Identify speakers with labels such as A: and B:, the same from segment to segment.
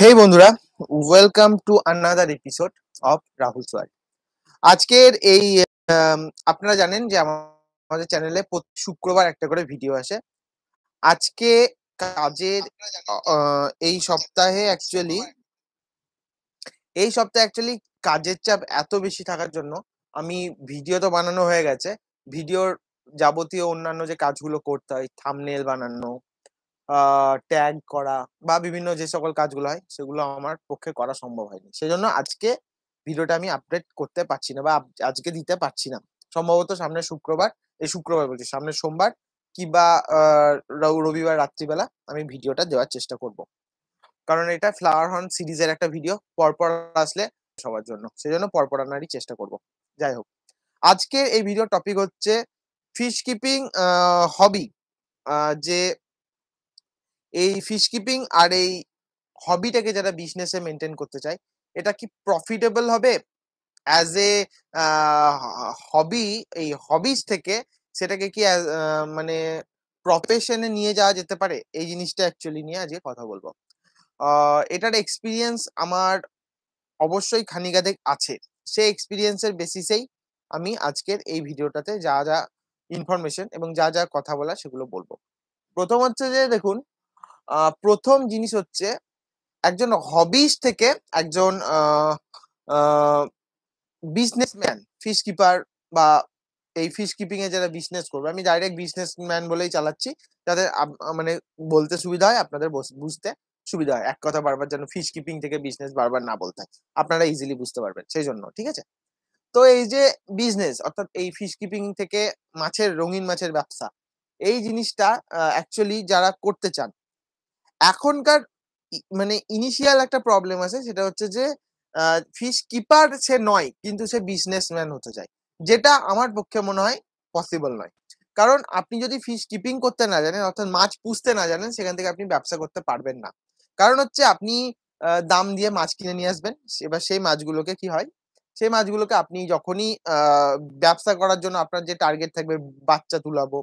A: হেই বন্ধুরা welcome to another episode of Rahul সোয়াল আজকের এই um, আপনারা জানেন যে আমাদের চ্যানেলে শুক্রবার একটা করে ভিডিও আসে আজকে কাজের এই সপ্তাহে অ্যাকচুয়ালি এই সপ্তাহে অ্যাকচুয়ালি কাজের চাপ এত বেশি থাকার জন্য আমি ভিডিও তো বানানো হয়ে গেছে ভিডিওর যাবতীয় অন্যান্য যে কাজগুলো করতে হয় থামনেল বানানো ট্যাগ করা বা বিভিন্ন যে সকল কাজগুলো হয় সেগুলো আমার পক্ষে করা সম্ভব হয়নি সেজন্য আজকে ভিডিওটা আমি আপডেট করতে পারছি না বা আজকে দিতে পারছি না সম্ভবত সামনে শুক্রবার এই শুক্রবার বলছি সামনে সোমবার কিংবা রবিবার রাত্রিবেলা আমি ভিডিওটা দেওয়ার চেষ্টা করব কারণ এটা ফ্লাওয়ার হর্ন সিরিজের একটা ভিডিও পরপর আসলে সবার জন্য সেই জন্য পরপর আনারই চেষ্টা করব যাই হোক আজকের এই ভিডিও টপিক হচ্ছে ফিশ কিপিং হবি যে এই ফিশ কিপিং আর এই হবিটাকে যারা বিজনেসে মেনটেন করতে চায় এটা কি প্রফিটেবল হবে অ্যাজ এ হবি এই হবিস থেকে সেটাকে কি মানে প্রফেশনে নিয়ে যাওয়া যেতে পারে এই জিনিসটা অ্যাকচুয়ালি নিয়ে আজকে কথা বলবো এটার এক্সপিরিয়েন্স আমার অবশ্যই খানিকাদেক আছে সেই এক্সপিরিয়েন্সের বেসিসেই আমি আজকের এই ভিডিওটাতে যা যা ইনফরমেশন এবং যা যা কথা বলা সেগুলো বলবো প্রথম হচ্ছে যে দেখুন প্রথম জিনিস হচ্ছে একজন হবিস থেকে একজন বিজনেসম্যান ফিশ কিপার বা এই ফিশ কিপিং এ যারা বিজনেস করবে আমি ডাইরেক্ট বিজনেসম্যান বলেই চালাচ্ছি যাতে মানে বলতে সুবিধা হয় আপনাদের বুঝতে সুবিধা হয় এক কথা বারবার যেন ফিশ কিপিং থেকে বিজনেস বারবার না বলতে হয় আপনারা ইজিলি বুঝতে পারবেন সেই জন্য ঠিক আছে তো এই যে বিজনেস অর্থাৎ এই ফিশ কিপিং থেকে মাছের রঙিন মাছের ব্যবসা এই জিনিসটা অ্যাকচুয়ালি যারা করতে চান এখনকার মানে ইনিশিয়াল একটা প্রবলেম আছে সেটা হচ্ছে যে ফিশ কিপার সে নয় কিন্তু সে বিজনেসম্যান হতে চায় যেটা আমার পক্ষে মনে হয় পসিবল নয় কারণ আপনি যদি ফিশ কিপিং করতে না জানেন অর্থাৎ মাছ পুষতে না জানেন সেখান থেকে আপনি ব্যবসা করতে পারবেন না কারণ হচ্ছে আপনি দাম দিয়ে মাছ কিনে নিয়ে আসবেন এবার সেই মাছগুলোকে কি হয় সেই মাছগুলোকে আপনি যখনই ব্যবসা করার জন্য আপনার যে টার্গেট থাকবে বাচ্চা তুলাবো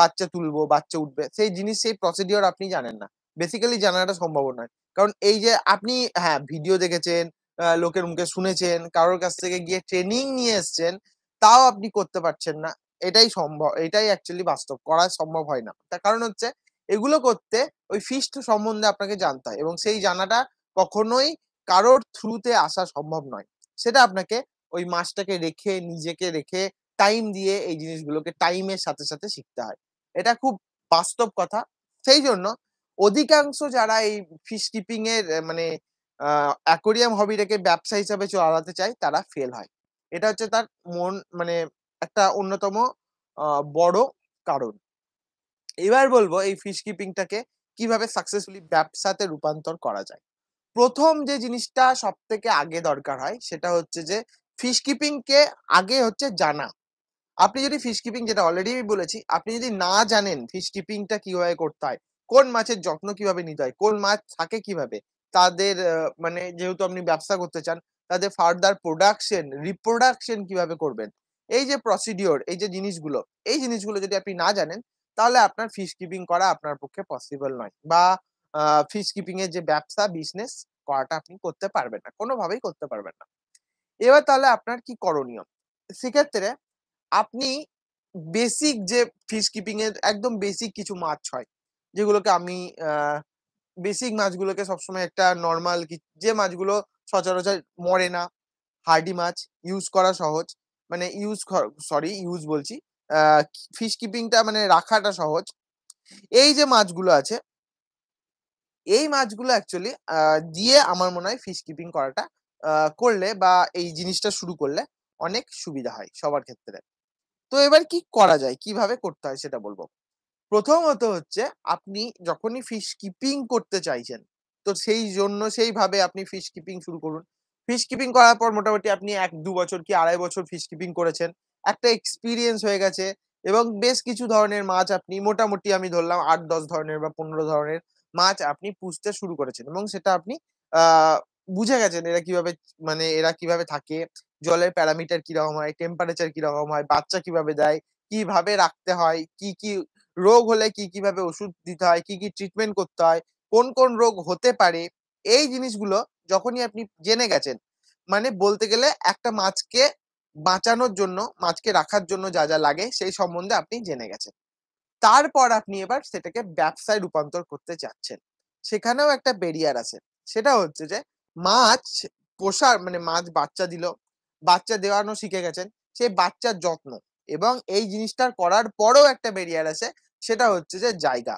A: বাচ্চা তুলবো বাচ্চা উঠবে সেই জিনিস সেই প্রসিডিওর আপনি জানেন না বেসিক্যালি জানাটা সম্ভব নয় কারণ এই যে আপনি হ্যাঁ ভিডিও দেখেছেন লোকের মুখে শুনেছেন কারোর কাছ থেকে গিয়ে ট্রেনিং নিয়ে এসছেন তাও আপনি করতে পারছেন না এটাই সম্ভব এটাই অ্যাকচুয়ালি বাস্তব করা সম্ভব হয় না তার কারণ হচ্ছে এগুলো করতে ওই ফিস্ট সম্বন্ধে আপনাকে জানতে হয় এবং সেই জানাটা কখনোই কারোর থ্রুতে আসা সম্ভব নয় সেটা আপনাকে ওই মাছটাকে রেখে নিজেকে রেখে টাইম দিয়ে এই জিনিসগুলোকে টাইমের সাথে সাথে শিখতে হয় এটা খুব বাস্তব কথা সেই জন্য অধিকাংশ যারা এই ফিশ কিপিং এর মানে অ্যাকোরিয়াম হবিটাকে ব্যবসা হিসাবে চালাতে চায় তারা ফেল হয় এটা হচ্ছে তার মন মানে একটা অন্যতম বড় কারণ এবার বলবো এই ফিশ কিপিংটাকে কিভাবে সাকসেসফুলি ব্যবসাতে রূপান্তর করা যায় প্রথম যে জিনিসটা সব থেকে আগে দরকার হয় সেটা হচ্ছে যে ফিশ কিপিংকে আগে হচ্ছে জানা আপনি যদি ফিশ কিপিং যেটা অলরেডি বলেছি আপনি যদি না জানেন ফিশ কিপিংটা কিভাবে করতে হয় কোন মাছের যত্ন কিভাবে নিতে হয় কোন মাছ থাকে কিভাবে তাদের মানে যেহেতু আপনি ব্যবসা করতে চান তাদের ফার্দার প্রোডাকশন রিপ্রোডাকশন কিভাবে করবেন এই যে প্রসিডিওর এই যে জিনিসগুলো এই জিনিসগুলো যদি আপনি না জানেন তাহলে আপনার ফিশ কিপিং করা আপনার পক্ষে পসিবল নয় বা ফিশ কিপিং এর যে ব্যবসা বিজনেস করাটা আপনি করতে পারবেন না কোনোভাবেই করতে পারবেন না এবার তাহলে আপনার কি করণীয় সেক্ষেত্রে আপনি বেসিক যে ফিশ কিপিং এর একদম বেসিক কিছু মাছ হয় যেগুলোকে আমি বেসিক মাছগুলোকে সবসময় একটা নর্মাল যে মাছগুলো সচরাচর মরে না হার্ডি মাছ ইউজ করা সহজ মানে ইউজ সরি ইউজ বলছি ফিশ কিপিংটা মানে রাখাটা সহজ এই যে মাছগুলো আছে এই মাছগুলো অ্যাকচুয়ালি দিয়ে আমার মনে হয় ফিশ কিপিং করাটা করলে বা এই জিনিসটা শুরু করলে অনেক সুবিধা হয় সবার ক্ষেত্রে তো এবার কি করা যায় কিভাবে করতে হয় সেটা বলবো প্রথমত হচ্ছে আপনি যখনই ফিশ কিপিং করতে চাইছেন তো সেই জন্য সেইভাবে আপনি ফিশ কিপিং শুরু করুন ফিশ কিপিং করার পর মোটামুটি আপনি এক দু বছর কি আড়াই বছর ফিশ কিপিং করেছেন একটা এক্সপিরিয়েন্স হয়ে গেছে এবং বেশ কিছু ধরনের মাছ আপনি মোটামুটি আমি ধরলাম আট দশ ধরনের বা পনেরো ধরনের মাছ আপনি পুষতে শুরু করেছেন এবং সেটা আপনি বুঝে গেছেন এরা কিভাবে মানে এরা কিভাবে থাকে জলের প্যারামিটার কিরকম হয় টেম্পারেচার কিরকম হয় বাচ্চা কিভাবে দেয় কিভাবে রাখতে হয় কি কি রোগ হলে কি কিভাবে ওষুধ দিতে হয় কি কি ট্রিটমেন্ট করতে হয় কোন কোন রোগ হতে পারে এই জিনিসগুলো যখনই আপনি জেনে গেছেন মানে বলতে গেলে একটা মাছকে বাঁচানোর জন্য মাছকে রাখার জন্য যা যা লাগে সেই সম্বন্ধে আপনি জেনে গেছেন তারপর আপনি এবার সেটাকে ব্যবসায় রূপান্তর করতে চাচ্ছেন সেখানেও একটা বেরিয়ার আছে সেটা হচ্ছে যে মাছ পোষার মানে মাছ বাচ্চা দিল বাচ্চা দেওয়ানো শিখে গেছেন সেই বাচ্চার যত্ন এবং এই জিনিসটার করার পরও একটা বেরিয়ার আছে সেটা হচ্ছে যে জায়গা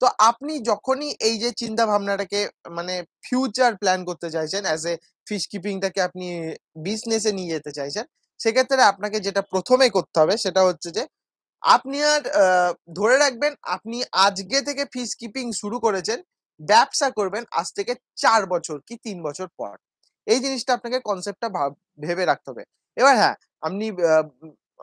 A: তো আপনি যখনই এই যে চিন্তা ভাবনাটাকে মানে ফিউচার প্ল্যান করতে চাইছেন অ্যাজ এ ফিশ কিপিংটাকে আপনি বিজনেসে নিয়ে যেতে চাইছেন সেক্ষেত্রে আপনাকে যেটা প্রথমে করতে হবে সেটা হচ্ছে যে আপনি আর ধরে রাখবেন আপনি আজকে থেকে ফিশ কিপিং শুরু করেছেন ব্যবসা করবেন আজ থেকে চার বছর কি তিন বছর পর এই জিনিসটা আপনাকে কনসেপ্টটা ভেবে রাখতে হবে এবার হ্যাঁ আপনি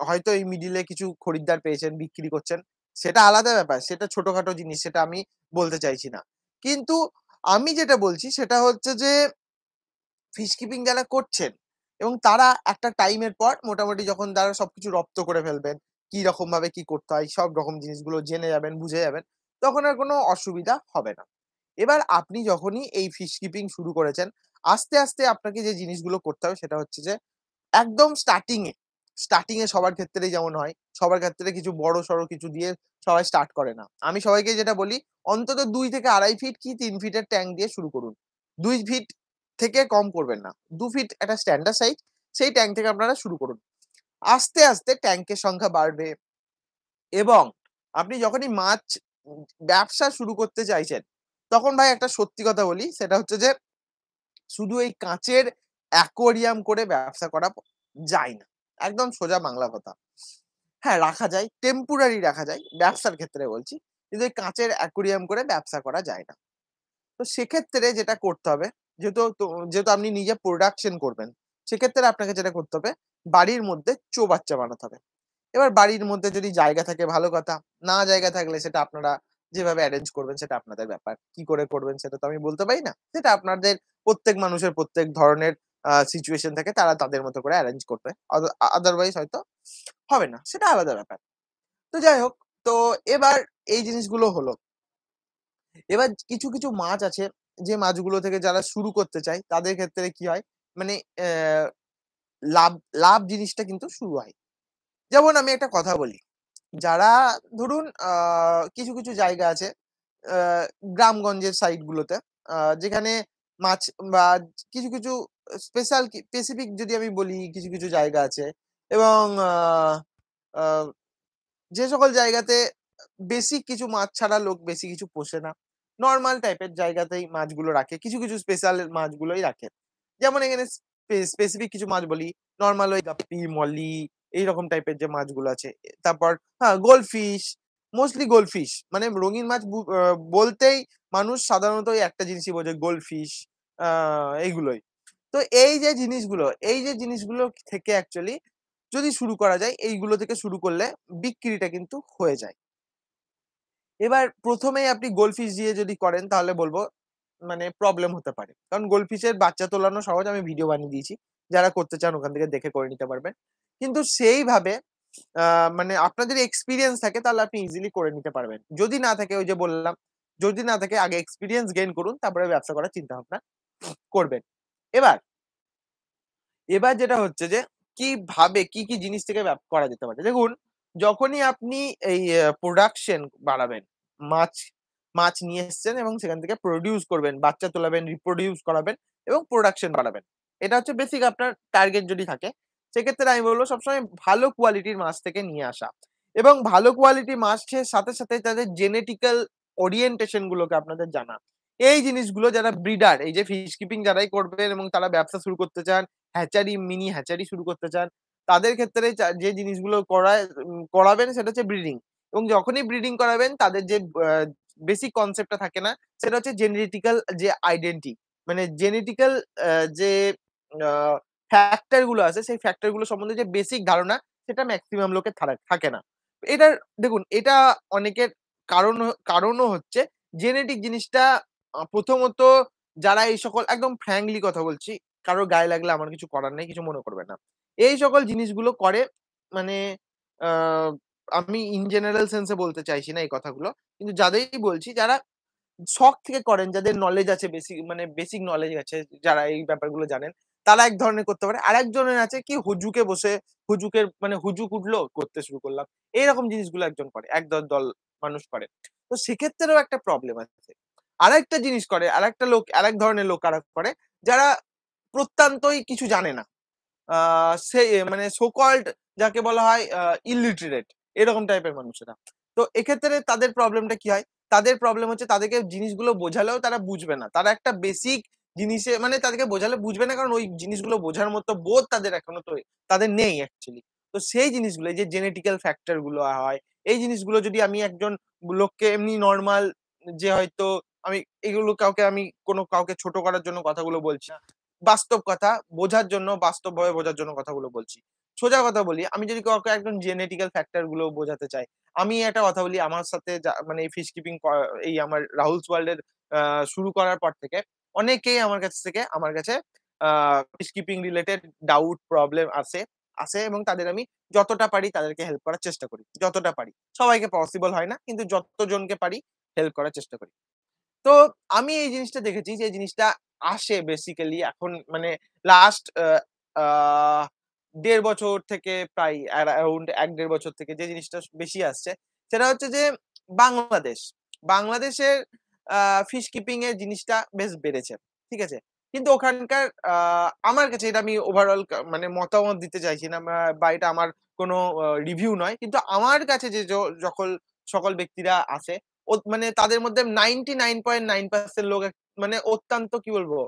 A: হয়তো এই মিডিলে কিছু খরিদ্দার পেয়েছেন বিক্রি করছেন সেটা আলাদা ব্যাপার সেটা ছোটখাটো জিনিস সেটা আমি বলতে চাইছি না কিন্তু আমি যেটা বলছি সেটা হচ্ছে যে ফিশ কিপিং যারা করছেন এবং তারা একটা টাইমের পর মোটামুটি যখন তারা সবকিছু রপ্ত করে ফেলবেন কি রকম ভাবে কি করতে হয় সব রকম জিনিসগুলো জেনে যাবেন বুঝে যাবেন তখন আর কোনো অসুবিধা হবে না এবার আপনি যখনই এই ফিশ কিপিং শুরু করেছেন আস্তে আস্তে আপনাকে যে জিনিসগুলো করতে হবে সেটা হচ্ছে যে একদম স্টার্টিংয়ে স্টার্টিং এ সবার ক্ষেত্রে যেমন হয় সবার ক্ষেত্রে কিছু বড় সড়ো কিছু দিয়ে সবাই স্টার্ট করে না আমি সবাইকে যেটা বলি অন্তত দুই থেকে আড়াই ফিট কি তিন ফিটের ট্যাঙ্ক দিয়ে শুরু করুন দুই ফিট থেকে কম করবেন না দু ফিট একটা স্ট্যান্ডার্ড সাইজ সেই ট্যাঙ্ক থেকে আপনারা শুরু করুন আস্তে আস্তে ট্যাঙ্কের সংখ্যা বাড়বে এবং আপনি যখনই মাছ ব্যবসা শুরু করতে চাইছেন তখন ভাই একটা সত্যি কথা বলি সেটা হচ্ছে যে শুধু এই কাঁচের অ্যাকোয়ারিয়াম করে ব্যবসা করা যায় না একদম সোজা বাংলা কথা হ্যাঁ রাখা যায় টেম্পোরারি রাখা যায় ব্যবসার ক্ষেত্রে বলছি কিন্তু ওই কাঁচের অ্যাকুরিয়াম করে ব্যবসা করা যায় না তো সেক্ষেত্রে যেটা করতে হবে যেহেতু যেহেতু আপনি নিজে প্রোডাকশন করবেন সেক্ষেত্রে আপনাকে যেটা করতে হবে বাড়ির মধ্যে চৌবাচ্চা বানাতে হবে এবার বাড়ির মধ্যে যদি জায়গা থাকে ভালো কথা না জায়গা থাকলে সেটা আপনারা যেভাবে অ্যারেঞ্জ করবেন সেটা আপনাদের ব্যাপার কি করে করবেন সেটা তো আমি বলতে পারি না সেটা আপনাদের প্রত্যেক মানুষের প্রত্যেক ধরনের সিচুয়েশন থাকে তারা তাদের মতো করে অ্যারেঞ্জ করবে আদারওয়াইজ হয়তো হবে না সেটা আলাদা ব্যাপার তো যাই হোক তো এবার এই জিনিসগুলো হলো এবার কিছু কিছু মাছ আছে যে মাছগুলো থেকে যারা শুরু করতে চায় তাদের ক্ষেত্রে কি হয় মানে লাভ লাভ জিনিসটা কিন্তু শুরু হয় যেমন আমি একটা কথা বলি যারা ধরুন কিছু কিছু জায়গা আছে গ্রামগঞ্জের সাইডগুলোতে যেখানে মাছ বা কিছু কিছু স্পেশাল স্পেসিফিক যদি আমি বলি কিছু কিছু জায়গা আছে এবং যে সকল জায়গাতে বেশি কিছু মাছ ছাড়া লোক বেশি কিছু পোষে না নর্মাল টাইপের জায়গাতেই মাছগুলো রাখে কিছু কিছু স্পেশাল মাছগুলোই রাখে যেমন এখানে স্পেসিফিক কিছু মাছ বলি নর্মাল ওই গাপ্পি মলি এইরকম টাইপের যে মাছগুলো আছে তারপর হ্যাঁ গোলফিশ মোস্টলি গোলফিশ মানে রঙিন মাছ বলতেই মানুষ সাধারণত একটা জিনিসই বোঝে গোলফিশ এইগুলোই তো এই যে জিনিসগুলো এই যে জিনিসগুলো থেকে অ্যাকচুয়ালি যদি শুরু করা যায় এইগুলো থেকে শুরু করলে বিক্রিটা কিন্তু হয়ে যায় এবার প্রথমেই আপনি গোলফিস দিয়ে যদি করেন তাহলে বলবো মানে প্রবলেম হতে পারে কারণ গোলফিশের বাচ্চা তোলানো সহজ আমি ভিডিও বানিয়ে দিয়েছি যারা করতে চান ওখান থেকে দেখে করে নিতে পারবেন কিন্তু সেইভাবে মানে আপনাদের এক্সপিরিয়েন্স থাকে তাহলে আপনি ইজিলি করে নিতে পারবেন যদি না থাকে ওই যে বললাম যদি না থাকে আগে এক্সপিরিয়েন্স গেইন করুন তারপরে ব্যবসা করার চিন্তা ভাবনা করবেন এবার এবার যেটা হচ্ছে যে কিভাবে কি কি জিনিস থেকে করা যেতে পারে দেখুন যখনই আপনি এই প্রোডাকশন বাড়াবেন মাছ মাছ নিয়ে এসছেন এবং সেখান থেকে প্রডিউস করবেন বাচ্চা তোলাবেন রিপ্রোডিউস করাবেন এবং প্রোডাকশন বাড়াবেন এটা হচ্ছে বেসিক আপনার টার্গেট যদি থাকে সেক্ষেত্রে আমি বলবো সবসময় ভালো কোয়ালিটির মাছ থেকে নিয়ে আসা এবং ভালো কোয়ালিটি মাছের সাথে সাথে তাদের জেনেটিক্যাল ওরিয়েন্টেশন গুলোকে আপনাদের জানা এই জিনিসগুলো যারা ব্রিডার এই যে ফিশ কিপিং যারাই করবেন এবং তারা ব্যবসা শুরু করতে চান হ্যাচারি মিনি হ্যাচারি শুরু করতে চান তাদের ক্ষেত্রে যে জিনিসগুলো করায় করাবেন সেটা হচ্ছে ব্রিডিং এবং যখনই ব্রিডিং করাবেন তাদের যে বেসিক কনসেপ্টটা থাকে না সেটা হচ্ছে জেনেটিক্যাল যে আইডেন্টি মানে জেনেটিক্যাল যে ফ্যাক্টর গুলো আছে সেই ফ্যাক্টরগুলো সম্বন্ধে যে বেসিক ধারণা সেটা ম্যাক্সিমাম লোকের থাকে না এটার দেখুন এটা অনেকের কারণ কারণও হচ্ছে জেনেটিক জিনিসটা প্রথমত যারা এই সকল একদম ফ্র্যাঙ্কলি কথা বলছি কারোর গায়ে লাগলে আমার কিছু করার নেই কিছু মনে করবে না এই সকল জিনিসগুলো করে মানে আমি ইন জেনারেল সেন্সে বলতে চাইছি না এই কথাগুলো কিন্তু যাদেরই বলছি যারা শখ থেকে করেন যাদের নলেজ আছে বেসিক মানে বেসিক নলেজ আছে যারা এই ব্যাপারগুলো জানেন তারা এক ধরনের করতে পারে আর একজনের আছে কি হুজুকে বসে হুজুকের মানে হুজুক উঠলো করতে শুরু করলাম এইরকম জিনিসগুলো একজন করে এক দল দল মানুষ করে তো সেক্ষেত্রেও একটা প্রবলেম আছে আর একটা জিনিস করে আর একটা লোক আর এক ধরনের লোক আর করে যারা প্রত্যন্তই কিছু জানে না সে মানে সোকল্ড যাকে বলা হয় ইলিটারেট এরকম টাইপের মানুষেরা তো এক্ষেত্রে তাদের প্রবলেমটা কি হয় তাদের প্রবলেম হচ্ছে তাদেরকে জিনিসগুলো বোঝালেও তারা বুঝবে না তারা একটা বেসিক জিনিসে মানে তাদেরকে বোঝালে বুঝবে না কারণ ওই জিনিসগুলো বোঝার মতো বোধ তাদের এখনো তো তাদের নেই অ্যাকচুয়ালি তো সেই জিনিসগুলো যে জেনেটিক্যাল ফ্যাক্টর গুলো হয় এই জিনিসগুলো যদি আমি একজন লোককে এমনি নর্মাল যে হয়তো আমি এগুলো কাউকে আমি কোনো কাউকে ছোট করার জন্য কথাগুলো বলছি না বাস্তব কথা বোঝার জন্য বাস্তবভাবে বোঝার জন্য কথাগুলো বলছি সোজা কথা বলি আমি যদি কাউকে একদম জেনেটিক্যাল ফ্যাক্টর গুলো বোঝাতে চাই আমি একটা কথা বলি আমার সাথে মানে এই ফিশ কিপিং এই আমার রাহুলস ওয়ার্ল্ডের শুরু করার পর থেকে অনেকেই আমার কাছ থেকে আমার কাছে fish keeping related doubt problem আছে আছে এবং তাদের আমি যতটা পারি তাদেরকে হেল্প করার চেষ্টা করি যতটা পারি সবাইকে পসিবল হয় না কিন্তু যতজনকে পারি হেল্প করার চেষ্টা করি তো আমি এই জিনিসটা দেখেছি যে জিনিসটা আসে বেসিক্যালি এখন মানে লাস্ট দেড় বছর থেকে প্রায় অ্যারাউন্ড এক দেড় বছর থেকে যে জিনিসটা বেশি আসছে সেটা হচ্ছে যে বাংলাদেশ বাংলাদেশের ফিশ কিপিং এর জিনিসটা বেশ বেড়েছে ঠিক আছে কিন্তু ওখানকার আমার কাছে এটা আমি ওভারঅল মানে মতামত দিতে চাইছি না বা এটা আমার কোনো রিভিউ নয় কিন্তু আমার কাছে যে যখন সকল ব্যক্তিরা আছে মানে তাদের মধ্যে ninety nine point nine percent লোক মানে অত্যন্ত কি বলবো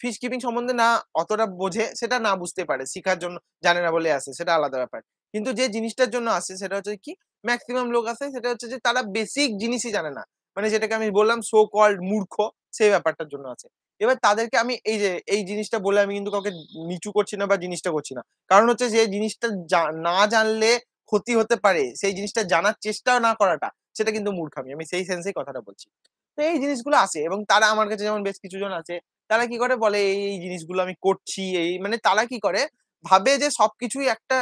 A: ফিশ কিপিং সম্বন্ধে না অতটা বোঝে সেটা না বুঝতে পারে শিখার জন্য জানে না বলে আসে সেটা আলাদা ব্যাপার কিন্তু যে জিনিসটার জন্য আসে সেটা হচ্ছে কি ম্যাক্সিমাম লোক আসে সেটা হচ্ছে যে তারা বেসিক জিনিসই জানে না মানে যেটাকে আমি বললাম সো কল্ড মূর্খ সেই ব্যাপারটার জন্য আছে এবার তাদেরকে আমি এই যে এই জিনিসটা বলে আমি কিন্তু কাউকে নিচু করছি না বা জিনিসটা করছি না কারণ হচ্ছে যে জিনিসটা না জানলে ক্ষতি হতে পারে সেই জিনিসটা জানার চেষ্টা না করাটা সেটা কিন্তু মূর্খামি আমি সেই সেন্সেই কথাটা বলছি তো এই জিনিসগুলো আসে এবং তারা আমার কাছে যেমন বেশ কিছুজন আছে তারা কি করে বলে এই জিনিসগুলো আমি করছি এই মানে তারা কি করে ভাবে যে সবকিছুই একটা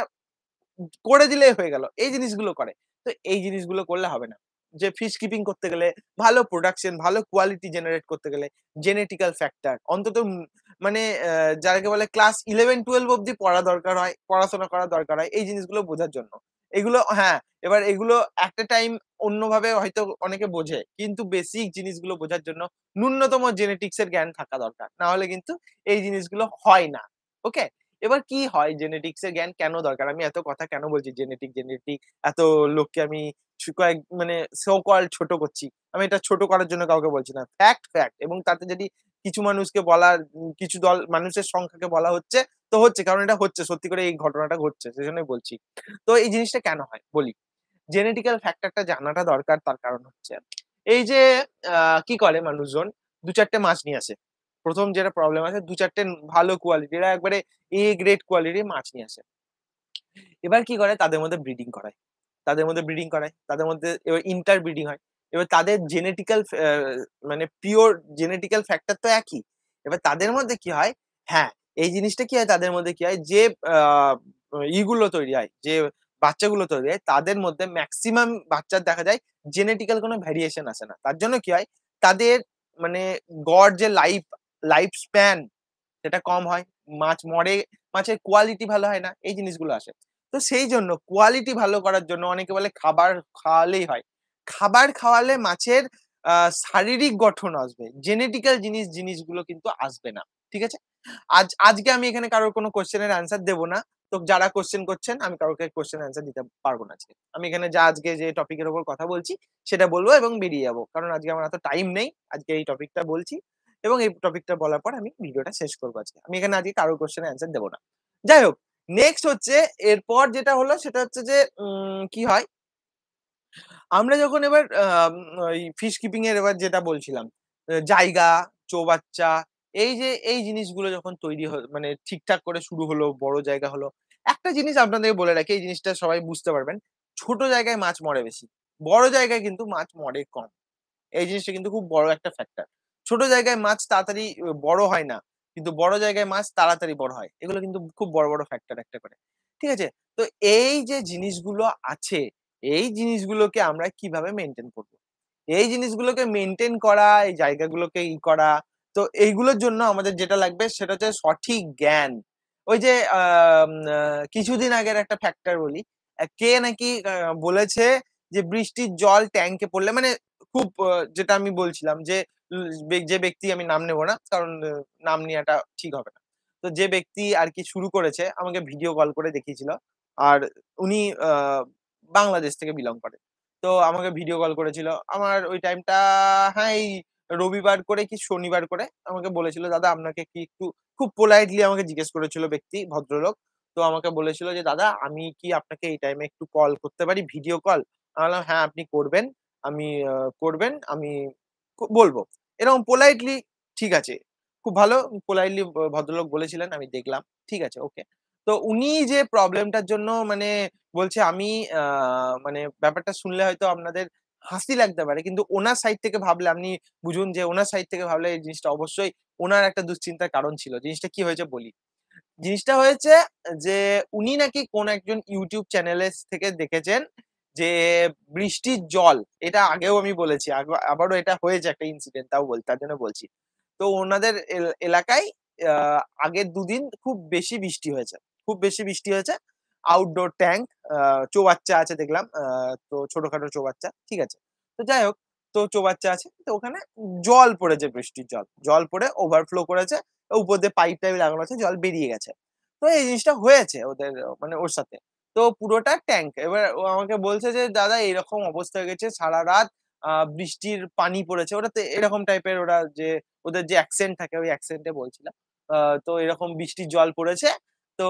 A: করে দিলে হয়ে গেল এই জিনিসগুলো করে তো এই জিনিসগুলো করলে হবে না যে ফিশ কিপিং করতে গেলে ভালো প্রোডাকশন ভালো কোয়ালিটি জেনারেট করতে গেলে জেনেটিক্যাল ফ্যাক্টর অন্তত মানে যাকে বলে ক্লাস ইলেভেন টুয়েলভ অব্দি পড়া দরকার হয় পড়াশোনা করা দরকার হয় এই জিনিসগুলো বোঝার জন্য এগুলো হ্যাঁ এবার এগুলো একটা টাইম অন্যভাবে হয়তো অনেকে বোঝে কিন্তু বেসিক জিনিসগুলো বোঝার জন্য ন্যূনতম জেনেটিক্স এর জ্ঞান থাকা দরকার না হলে কিন্তু এই জিনিসগুলো হয় না ওকে এবার কি হয় জেনেটিক্স এর জ্ঞান কেন দরকার আমি এত কথা কেন বলছি জেনেটিক জেনেটিক এত লোককে আমি কয়েক মানে সো কল ছোট করছি আমি এটা ছোট করার জন্য কাউকে বলছি না ফ্যাক্ট ফ্যাক্ট এবং তাতে যদি কিছু মানুষকে বলার কিছু দল মানুষের সংখ্যাকে বলা হচ্ছে তো হচ্ছে কারণ এটা হচ্ছে সত্যি করে এই ঘটনাটা ঘটছে সেই জন্যই বলছি তো এই জিনিসটা কেন হয় বলি জেনেটিক্যাল ফ্যাক্টরটা জানাটা দরকার তার কারণ হচ্ছে এই যে কি করে মানুষজন দু চারটে মাছ নিয়ে আসে প্রথম যেটা প্রবলেম আছে দু চারটে ভালো কোয়ালিটির একবারে এ গ্রেড কোয়ালিটির মাছ নিয়ে আসে এবার কি করে তাদের মধ্যে ব্রিডিং করায় তাদের মধ্যে ব্রিডিং করায় তাদের মধ্যে এবার ইন্টার ব্রিডিং হয় এবার তাদের জেনেটিক্যাল মানে পিওর জেনেটিক্যাল ফ্যাক্টর তো একই এবার তাদের মধ্যে কি হয় হ্যাঁ এই জিনিসটা কি হয় তাদের মধ্যে কি হয় যে ইগুলো তৈরি হয় যে বাচ্চাগুলো তৈরি হয় তাদের মধ্যে ম্যাক্সিমাম বাচ্চার দেখা যায় জেনেটিক্যাল কোনো ভ্যারিয়েশন আসে না তার জন্য কি হয় তাদের মানে গড় যে লাইফ লাইফ স্প্যান সেটা কম হয় মাছ মরে মাছের কোয়ালিটি ভালো হয় না এই জিনিসগুলো আসে তো সেই জন্য কোয়ালিটি ভালো করার জন্য অনেকে বলে খাবার খাওয়ালেই হয় খাবার খাওয়ালে মাছের শারীরিক গঠন আসবে জেনেটিক্যাল জিনিস জিনিসগুলো কিন্তু আসবে না ঠিক আছে আজ আজকে আমি এখানে কারোর কোনো কোশ্চেনের অ্যান্সার দেবো না তো যারা কোশ্চেন করছেন আমি কাউকে কোশ্চেন অ্যান্সার দিতে পারবো না আজকে আমি এখানে যা আজকে যে টপিকের ওপর কথা বলছি সেটা বলবো এবং বেরিয়ে যাবো কারণ আজকে আমার এত টাইম নেই আজকে এই টপিকটা বলছি এবং এই টপিকটা বলার পর আমি ভিডিওটা শেষ করবো আজকে আমি এখানে আজকে কারোর কোশ্চেন অ্যান্সার দেবো না যাই হোক নেক্সট হচ্ছে এরপর যেটা হলো সেটা হচ্ছে যে কি হয় আমরা যখন এবার ওই ফিশ কিপিং এর এবার যেটা বলছিলাম জায়গা চৌবাচ্চা এই যে এই জিনিসগুলো যখন তৈরি মানে ঠিকঠাক করে শুরু হলো বড় জায়গা হলো একটা জিনিস আপনাদের বলে রাখি এই জিনিসটা সবাই বুঝতে পারবেন ছোট জায়গায় মাছ মরে বেশি বড় জায়গায় কিন্তু মাছ মরে কম এই জিনিসটা কিন্তু খুব বড় একটা ফ্যাক্টর ছোট জায়গায় মাছ তাড়াতাড়ি বড় হয় না কিন্তু বড় জায়গায় মাছ তাড়াতাড়ি বড় হয় এগুলো কিন্তু খুব বড় বড় ফ্যাক্টর একটা করে ঠিক আছে তো এই যে জিনিসগুলো আছে এই জিনিসগুলোকে আমরা কিভাবে মেনটেন করব এই জিনিসগুলোকে মেনটেন করা এই জায়গাগুলোকে ই করা তো এইগুলোর জন্য আমাদের যেটা লাগবে সেটা হচ্ছে সঠিক জ্ঞান ওই যে কিছুদিন আগের একটা ফ্যাক্টর বলি কে নাকি বলেছে যে বৃষ্টির জল ট্যাঙ্কে পড়লে মানে খুব যেটা আমি বলছিলাম যে যে ব্যক্তি আমি নাম নেবো না কারণ নাম নেওয়াটা ঠিক হবে না তো যে ব্যক্তি আর কি শুরু করেছে আমাকে ভিডিও কল করে দেখিয়েছিল আর উনি বাংলাদেশ থেকে বিলং করে তো আমাকে ভিডিও কল করেছিল আমার ওই টাইমটা হ্যাঁ এই রবিবার করে কি শনিবার করে আমাকে বলেছিল দাদা আপনাকে কি একটু খুব পোলাইটলি আমাকে জিজ্ঞেস করেছিল ব্যক্তি ভদ্রলোক তো আমাকে বলেছিল যে দাদা আমি কি আপনাকে এই টাইমে একটু কল করতে পারি ভিডিও কল আমি হ্যাঁ আপনি করবেন আমি করবেন আমি বলবো এরকম পোলাইটলি ঠিক আছে খুব ভালো পোলাইটলি ভদ্রলোক বলেছিলেন আমি দেখলাম ঠিক আছে ওকে তো উনি যে প্রবলেমটার জন্য মানে বলছে আমি মানে ব্যাপারটা শুনলে হয়তো আপনাদের হাসি লাগতে পারে কিন্তু ওনার সাইড থেকে ভাবলে আপনি বুঝুন যে ওনার সাইড থেকে ভাবলে এই জিনিসটা অবশ্যই ওনার একটা দুশ্চিন্তার কারণ ছিল জিনিসটা কি হয়েছে বলি জিনিসটা হয়েছে যে উনি নাকি কোন একজন ইউটিউব চ্যানেলের থেকে দেখেছেন যে বৃষ্টির জল এটা আগেও আমি বলেছি আবারও এটা হয়েছে একটা ইনসিডেন্ট তাও বল তার জন্য বলছি তো ওনাদের এলাকায় আগের দুদিন খুব বেশি বৃষ্টি হয়েছে খুব বেশি বৃষ্টি হয়েছে আউটডোর ট্যাঙ্ক চৌবাচ্চা আছে দেখলাম তো ছোটখাটো চৌবাচ্চা ঠিক আছে তো যাই হোক তো চৌবাচ্চা আছে তো ওখানে জল পড়েছে বৃষ্টির জল জল পড়ে ওভারফ্লো করেছে উপর দিয়ে পাইপ টাইপ লাগানো আছে জল বেরিয়ে গেছে তো এই জিনিসটা হয়েছে ওদের মানে ওর সাথে তো পুরোটা ট্যাঙ্ক এবার ও আমাকে বলছে যে দাদা এরকম অবস্থা হয়ে গেছে সারা রাত বৃষ্টির পানি পড়েছে ওরা তো এরকম টাইপের ওরা যে ওদের যে অ্যাক্সেন্ট থাকে ওই অ্যাক্সেন্টে বলছিলাম তো এরকম বৃষ্টির জল পড়েছে তো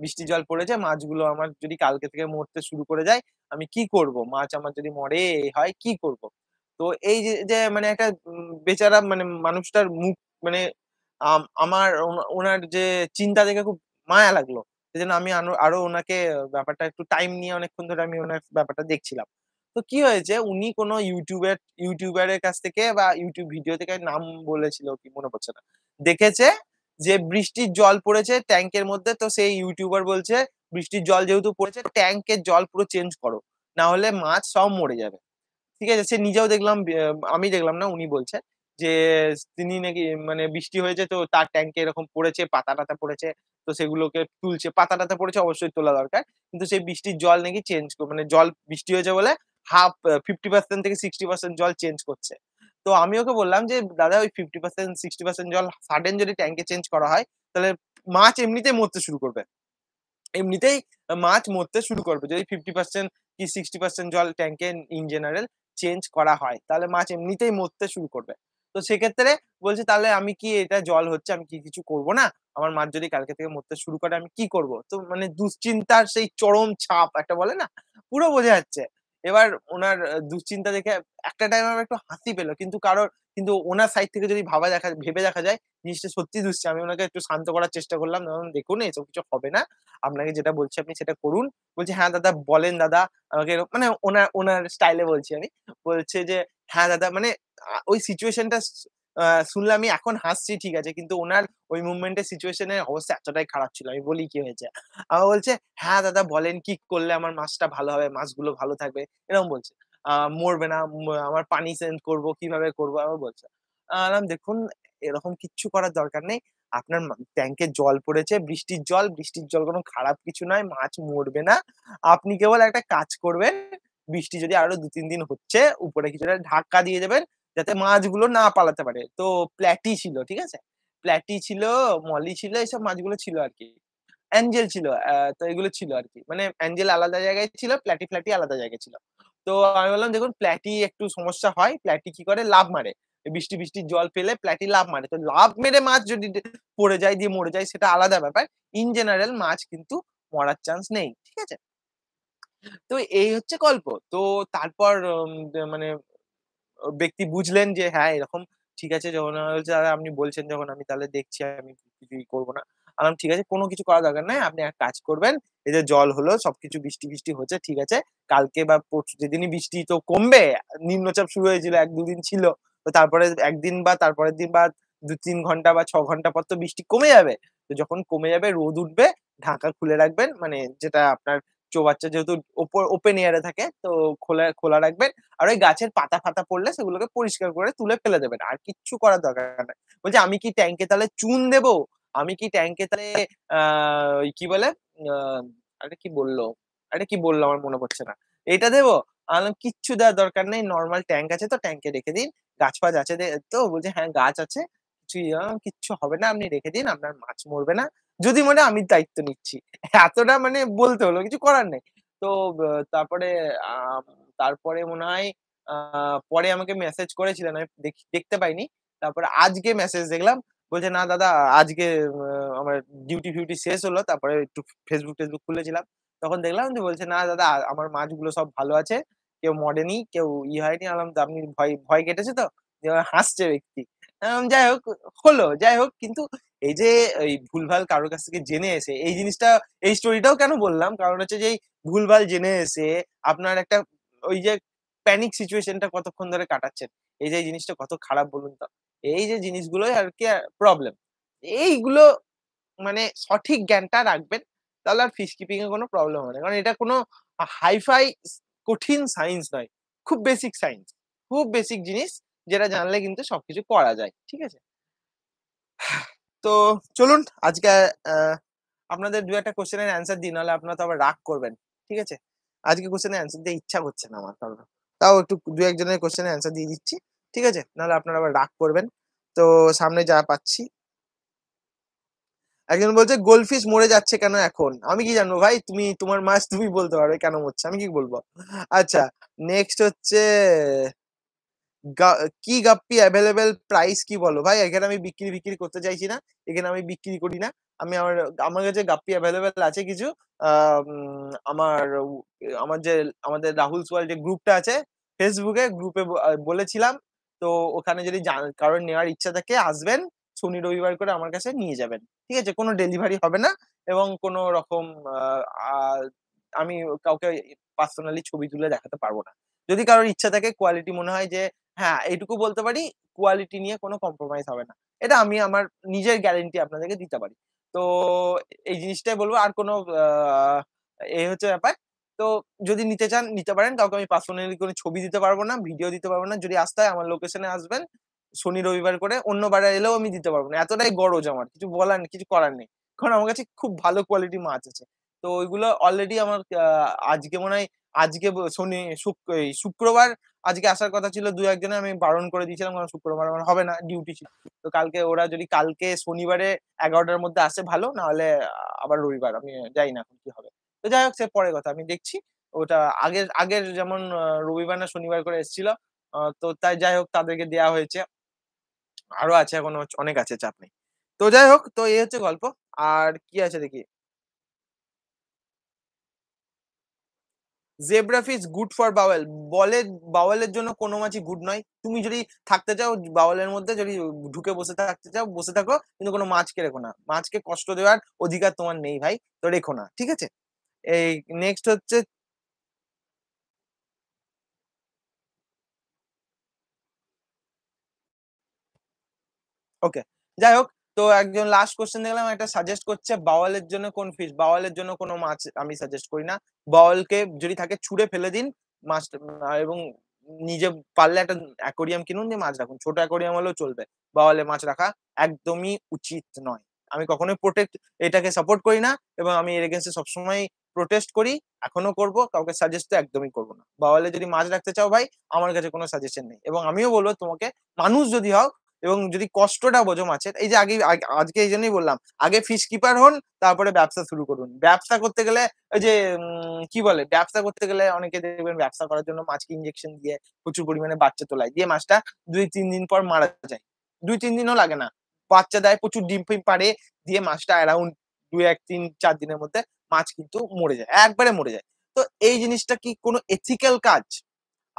A: বৃষ্টি জল পড়েছে মাছগুলো আমার যদি কালকে থেকে মরতে শুরু করে যায় আমি কি করব মাছ আমার যদি মরে হয় কি করব তো এই যে মানে একটা বেচারা মানে মানুষটার মুখ মানে আমার ওনার যে চিন্তা দেখে খুব মায়া লাগলো সেজন্য আমি আরো ওনাকে ব্যাপারটা একটু টাইম নিয়ে অনেকক্ষণ ধরে আমি ওনার ব্যাপারটা দেখছিলাম তো কি হয়েছে উনি কোনো ইউটিউবের ইউটিউবারের কাছ থেকে বা ইউটিউব ভিডিও থেকে নাম বলেছিল কি মনে পড়ছে না দেখেছে যে বৃষ্টির জল পড়েছে ট্যাঙ্কের মধ্যে তো সেই ইউটিউবার বলছে বৃষ্টির জল যেহেতু পড়েছে ট্যাঙ্কের জল পুরো চেঞ্জ করো না হলে মাছ সব মরে যাবে ঠিক আছে সে নিজেও দেখলাম আমি দেখলাম না উনি বলছে যে তিনি নাকি মানে বৃষ্টি হয়েছে তো তার ট্যাঙ্কে এরকম পড়েছে পাতা টাতা পড়েছে তো সেগুলোকে তুলছে পাতা টাতা পড়েছে অবশ্যই তোলা দরকার কিন্তু সেই বৃষ্টির জল নাকি চেঞ্জ মানে জল বৃষ্টি হয়েছে বলে হাফ ফিফটি পার্সেন্ট থেকে সিক্সটি পার্সেন্ট জল চেঞ্জ করছে তো আমি ওকে বললাম যে দাদা ওই ফিফটি পার্সেন্ট সিক্সটি পার্সেন্ট জল সাডেন যদি ট্যাঙ্কে চেঞ্জ করা হয় তাহলে মাছ এমনিতেই মরতে শুরু করবে এমনিতেই মাছ মরতে শুরু করবে যদি ফিফটি পার্সেন্ট কি সিক্সটি পার্সেন্ট জল ট্যাঙ্কে ইন জেনারেল চেঞ্জ করা হয় তাহলে মাছ এমনিতেই মরতে শুরু করবে তো সেক্ষেত্রে বলছে তাহলে আমি কি এটা জল হচ্ছে আমি কি কিছু করব না আমার মাছ যদি কালকে থেকে মরতে শুরু করে আমি কি করব তো মানে দুশ্চিন্তার সেই চরম ছাপ একটা বলে না পুরো বোঝা যাচ্ছে এবার ওনার দুশ্চিন্তা দেখে একটা টাইম আমার একটু হাসি পেলো কিন্তু কারোর কিন্তু ওনার সাইড থেকে যদি ভাবা দেখা ভেবে দেখা যায় জিনিসটা সত্যি দুশ্চিন আমি ওনাকে একটু শান্ত করার চেষ্টা করলাম দেখুন এসব কিছু হবে না আপনাকে যেটা বলছি আপনি সেটা করুন বলছে হ্যাঁ দাদা বলেন দাদা আমাকে মানে ওনার ওনার স্টাইলে বলছি আমি বলছে যে হ্যাঁ দাদা মানে ওই সিচুয়েশনটা শুনলাম আমি এখন হাসছি ঠিক আছে কিন্তু ওনার ওই মুভমেন্টের সিচুয়েশনের অবস্থা এতটাই খারাপ ছিল আমি বলি কি হয়েছে আমার বলছে হ্যাঁ দাদা বলেন কি করলে আমার মাছটা ভালো হবে মাছগুলো ভালো থাকবে এরকম বলছে মরবে না আমার পানি সেন্ড করব কিভাবে করব আমার বলছে আলাম দেখুন এরকম কিচ্ছু করার দরকার নেই আপনার ট্যাঙ্কে জল পড়েছে বৃষ্টির জল বৃষ্টির জল কোনো খারাপ কিছু নয় মাছ মরবে না আপনি কেবল একটা কাজ করবেন বৃষ্টি যদি আরো দু তিন দিন হচ্ছে উপরে কিছুটা ঢাকা দিয়ে দেবেন যাতে মাছগুলো না পালাতে পারে তো প্ল্যাটি ছিল ঠিক আছে প্ল্যাটি ছিল মলি ছিল এইসব মাছগুলো ছিল আর কি অ্যাঞ্জেল ছিল তো এগুলো ছিল আর কি মানে অ্যাঞ্জেল আলাদা জায়গায় ছিল প্ল্যাটি ফ্ল্যাটি আলাদা জায়গায় ছিল তো আমি বললাম দেখুন প্ল্যাটি একটু সমস্যা হয় প্ল্যাটি কি করে লাভ মারে বৃষ্টি বৃষ্টির জল পেলে প্ল্যাটি লাভ মারে তো লাভ মেরে মাছ যদি পড়ে যায় দিয়ে মরে যায় সেটা আলাদা ব্যাপার ইন জেনারেল মাছ কিন্তু মরার চান্স নেই ঠিক আছে তো এই হচ্ছে গল্প তো তারপর মানে ব্যক্তি বুঝলেন যে হ্যাঁ এরকম ঠিক আছে যখন আপনি বলছেন যখন আমি তাহলে দেখছি আমি কিছুই করবো না আলাম ঠিক আছে কোনো কিছু করা দরকার নাই আপনি এক কাজ করবেন এই যে জল হলো সবকিছু বৃষ্টি বৃষ্টি হচ্ছে ঠিক আছে কালকে বা পরশু যেদিনই বৃষ্টি তো কমবে নিম্নচাপ শুরু হয়েছিল এক দুদিন ছিল তো তারপরে একদিন বা তারপরের দিন বা দু তিন ঘন্টা বা ছ ঘন্টা পর তো বৃষ্টি কমে যাবে তো যখন কমে যাবে রোদ উঠবে ঢাকা খুলে রাখবেন মানে যেটা আপনার বাচ্চা যেহেতু ওপেন এয়ারে থাকে তো খোলা খোলা রাখবেন আর ওই গাছের পাতা ফাতা পড়লে সেগুলোকে পরিষ্কার করে তুলে ফেলে দেবেন আর কিচ্ছু করার দরকার নাই বলছে আমি কি ট্যাঙ্কে তাহলে চুন দেব আমি কি ট্যাঙ্কে তাহলে কি বলে আরে কি বললো আরে কি বললো আমার মনে পড়ছে না এটা দেবো আলাম কিচ্ছু দেওয়ার দরকার নেই নর্মাল ট্যাঙ্ক আছে তো ট্যাঙ্কে রেখে দিন গাছ ফাছ আছে তো বলছে হ্যাঁ গাছ আছে কিছু কিচ্ছু হবে না আপনি রেখে দিন আপনার মাছ মরবে না যদি মানে আমি দায়িত্ব নিচ্ছি এতটা মানে বলতে হলো কিছু করার নেই তো তারপরে তারপরে মনে হয় পরে আমাকে মেসেজ করেছিলেন আমি দেখতে পাইনি তারপরে আজকে মেসেজ দেখলাম বলছে না দাদা আজকে আমার ডিউটি ফিউটি শেষ হলো তারপরে একটু ফেসবুক টেসবুক খুলেছিলাম তখন দেখলাম যে বলছে না দাদা আমার মাছগুলো সব ভালো আছে কেউ মরেনি কেউ ই হয়নি আলাম আপনি ভয় ভয় কেটেছে তো হাসছে ব্যক্তি যাই হোক হলো যাই হোক কিন্তু এই যে এই ভুলভাল কারোর কাছ থেকে জেনে এসে এই জিনিসটা এই স্টোরিটাও কেন বললাম কারণ হচ্ছে যে ভুলভাল জেনে এসে আপনার একটা ওই যে প্যানিক সিচুয়েশনটা কতক্ষণ ধরে কাটাচ্ছেন এই যে জিনিসটা কত খারাপ বলুন তো এই যে জিনিসগুলোই আর কি প্রবলেম এইগুলো মানে সঠিক জ্ঞানটা রাখবেন তাহলে আর ফিশ কিপিং এ কোনো প্রবলেম হবে না কারণ এটা কোনো হাইফাই কঠিন সায়েন্স নয় খুব বেসিক সায়েন্স খুব বেসিক জিনিস যেটা জানলে কিন্তু সবকিছু করা যায় ঠিক আছে তো চলুন আজকে আপনাদের দু একটা কোশ্চেনের অ্যান্সার দিই নাহলে আপনারা তো আবার রাগ করবেন ঠিক আছে আজকে কোশ্চেনের অ্যান্সার দিতে ইচ্ছা করছে না আমার কারণ তাও একটু দু একজনের কোশ্চেনের অ্যান্সার দিয়ে দিচ্ছি ঠিক আছে নাহলে আপনারা আবার রাগ করবেন তো সামনে যা পাচ্ছি একজন বলছে গোলফিশ মরে যাচ্ছে কেন এখন আমি কি জানবো ভাই তুমি তোমার মাছ তুমি বলতে পারবে কেন মরছে আমি কি বলবো আচ্ছা নেক্সট হচ্ছে কি গাপ্পি অ্যাভেলেবেল প্রাইস কি বলো ভাই এখানে আমি বিক্রি বিক্রি করতে চাইছি না এখানে আমি বিক্রি করি না আমি আমার আমার কাছে গাপ্পি অ্যাভেলেবেল আছে কিছু আমার আমার যে আমাদের রাহুল সোয়াল যে গ্রুপটা আছে ফেসবুকে গ্রুপে বলেছিলাম তো ওখানে যদি কারোর নেওয়ার ইচ্ছা থাকে আসবেন শনি রবিবার করে আমার কাছে নিয়ে যাবেন ঠিক আছে কোনো ডেলিভারি হবে না এবং কোনো রকম আমি কাউকে পার্সোনালি ছবি তুলে দেখাতে পারবো না যদি কারোর ইচ্ছা থাকে কোয়ালিটি মনে হয় যে হ্যাঁ এটুকু বলতে পারি কোয়ালিটি নিয়ে কোনো কম্প্রোমাইজ হবে না এটা আমি আমার নিজের গ্যারেন্টি আপনাদেরকে দিতে পারি তো এই জিনিসটাই বলবো আর কোনো এ হচ্ছে ব্যাপার তো যদি নিতে চান নিতে পারেন কাউকে আমি পার্সোনালি কোনো ছবি দিতে পারবো না ভিডিও দিতে পারবো না যদি আসতে হয় আমার লোকেশনে আসবেন শনি রবিবার করে অন্য বারে এলেও আমি দিতে পারবো না এতটাই গরজ আমার কিছু বলার কিছু করার নেই কারণ আমার কাছে খুব ভালো কোয়ালিটি মাছ আছে তো ওইগুলো অলরেডি আমার আজকে মনে হয় আজকে শনি শুক্রবার আজকে আসার কথা ছিল দু একজনে আমি বারণ করে দিয়েছিলাম কারণ শুক্রবার আমার হবে না ডিউটি ছিল তো কালকে ওরা যদি কালকে শনিবারে এগারোটার মধ্যে আসে ভালো না হলে আবার রবিবার আমি যাই না এখন কি হবে তো যাই হোক সে পরে কথা আমি দেখছি ওটা আগের আগের যেমন রবিবার না শনিবার করে এসেছিল তো তাই যাই হোক তাদেরকে দেয়া হয়েছে আরো আছে এখনো অনেক আছে চাপ নেই তো যাই হোক তো এই হচ্ছে গল্প আর কি আছে দেখি জেব্রাফিস গুড ফর বাওয়েল বলে বাওয়েলের জন্য কোনো মাছই গুড নয় তুমি যদি থাকতে চাও বাওয়েলের মধ্যে যদি ঢুকে বসে থাকতে চাও বসে থাকো কিন্তু কোনো মাছকে রেখো না মাছকে কষ্ট দেওয়ার অধিকার তোমার নেই ভাই তো রেখো না ঠিক আছে এই নেক্সট হচ্ছে ওকে যাই হোক তো একজন লাস্ট কোশ্চেন দেখলাম একটা সাজেস্ট করছে বাওয়ালের জন্য কোন ফিশ বাওয়ালের জন্য কোনো মাছ আমি সাজেস্ট করি না বাওয়ালকে যদি থাকে ছুঁড়ে ফেলে দিন মাছ এবং নিজে পারলে একটা অ্যাকোরিয়াম কিনুন দিয়ে মাছ রাখুন ছোট অ্যাকোরিয়াম হলেও চলবে বাওয়ালে মাছ রাখা একদমই উচিত নয় আমি কখনোই প্রোটেক্ট এটাকে সাপোর্ট করি না এবং আমি এর এগেনস্টে সবসময় প্রোটেস্ট করি এখনো করব কাউকে সাজেস্ট তো একদমই করবো না বাওয়ালে যদি মাছ রাখতে চাও ভাই আমার কাছে কোনো সাজেশন নেই এবং আমিও বলবো তোমাকে মানুষ যদি হোক এবং যদি কষ্টটা বোঝো মাছের এই যে আগে আজকে এই জন্যই বললাম আগে ফিশ কিপার হন তারপরে ব্যবসা শুরু করুন ব্যবসা করতে গেলে ওই যে কি বলে ব্যবসা করতে গেলে অনেকে দেখবেন ব্যবসা করার জন্য মাছকে ইঞ্জেকশন দিয়ে প্রচুর পরিমাণে বাচ্চা তোলায় দিয়ে মাছটা দুই তিন দিন পর মারা যায় দুই তিন দিনও লাগে না বাচ্চা দেয় প্রচুর ডিম ফিম পারে দিয়ে মাছটা অ্যারাউন্ড দুই এক তিন চার দিনের মধ্যে মাছ কিন্তু মরে যায় একবারে মরে যায় তো এই জিনিসটা কি কোনো এথিক্যাল কাজ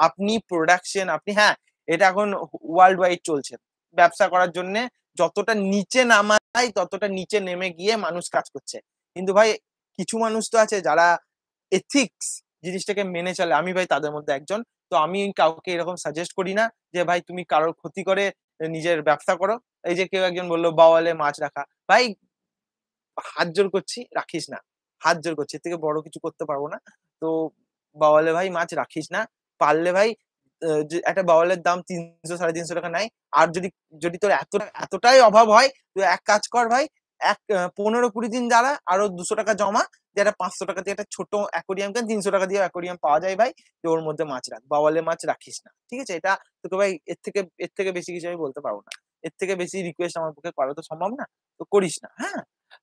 A: আপনি প্রোডাকশন আপনি হ্যাঁ এটা এখন ওয়ার্ল্ড ওয়াইড চলছে ব্যবসা করার জন্য যতটা নিচে নামায় ততটা নিচে নেমে গিয়ে মানুষ কাজ করছে কিন্তু ভাই কিছু মানুষ তো আছে যারা এথিক্স জিনিসটাকে মেনে চলে আমি ভাই তাদের মধ্যে একজন তো আমি কাউকে এরকম সাজেস্ট করি না যে ভাই তুমি কারোর ক্ষতি করে নিজের ব্যবসা করো এই যে কেউ একজন বললো বাওয়ালে মাছ রাখা ভাই হাত জোর করছি রাখিস না হাত জোর করছি থেকে বড় কিছু করতে পারবো না তো বাওয়ালে ভাই মাছ রাখিস না পারলে ভাই একটা বাওয়ালের দাম তিনশো সাড়ে তিনশো টাকা নাই আর যদি যদি তোর এত এতটাই অভাব হয় তুই এক কাজ কর ভাই এক পনেরো কুড়ি দিন দ্বারা আরো দুশো টাকা জমা দিয়ে একটা পাঁচশো টাকা দিয়ে একটা ছোট অ্যাকোরিয়াম কেন তিনশো টাকা দিয়ে অ্যাকোরিয়াম পাওয়া যায় ভাই তুই ওর মধ্যে মাছ রাখ বাওয়ালে মাছ রাখিস না ঠিক আছে এটা তোকে ভাই এর থেকে এর থেকে বেশি কিছু আমি বলতে পারবো না এর থেকে বেশি রিকোয়েস্ট আমার পক্ষে করা তো সম্ভব না তো করিস না হ্যাঁ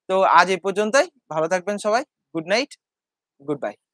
A: তো আজ এ পর্যন্তই ভালো থাকবেন সবাই গুড নাইট গুড বাই